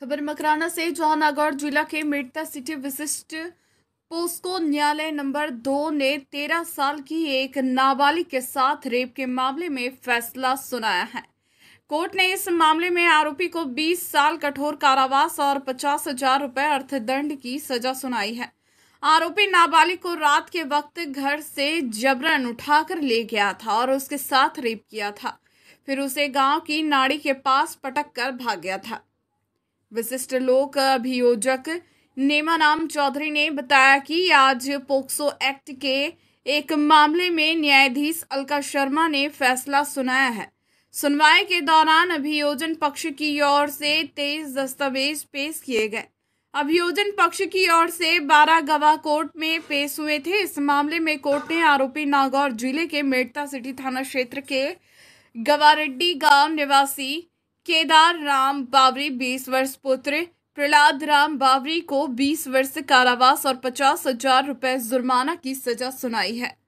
खबर मकराना से जहानागढ़ जिला के मेड़ता सिटी विशिष्ट पोस्को न्यायालय नंबर दो ने तेरह साल की एक नाबालिग के साथ रेप के मामले में फैसला सुनाया है कोर्ट ने इस मामले में आरोपी को 20 साल कठोर कारावास और पचास हजार रुपए अर्थदंड की सजा सुनाई है आरोपी नाबालिग को रात के वक्त घर से जबरन उठाकर ले गया था और उसके साथ रेप किया था फिर उसे गांव की नाड़ी के पास पटक कर भाग गया था विशिष्ट लोक अभियोजक नेमानाम चौधरी ने बताया कि आज पोक्सो एक्ट के एक मामले में न्यायाधीश अलका शर्मा ने फैसला सुनाया है सुनवाई के दौरान अभियोजन पक्ष की ओर से तेईस दस्तावेज पेश किए गए अभियोजन पक्ष की ओर से बारह गवाह कोर्ट में पेश हुए थे इस मामले में कोर्ट ने आरोपी नागौर जिले के मेड़ता सिटी थाना क्षेत्र के गवारेड्डी गांव निवासी केदार राम बावरी बीस वर्ष पुत्र प्रहलाद राम बावरी को बीस वर्ष कारावास और पचास हजार रुपए जुर्माना की सजा सुनाई है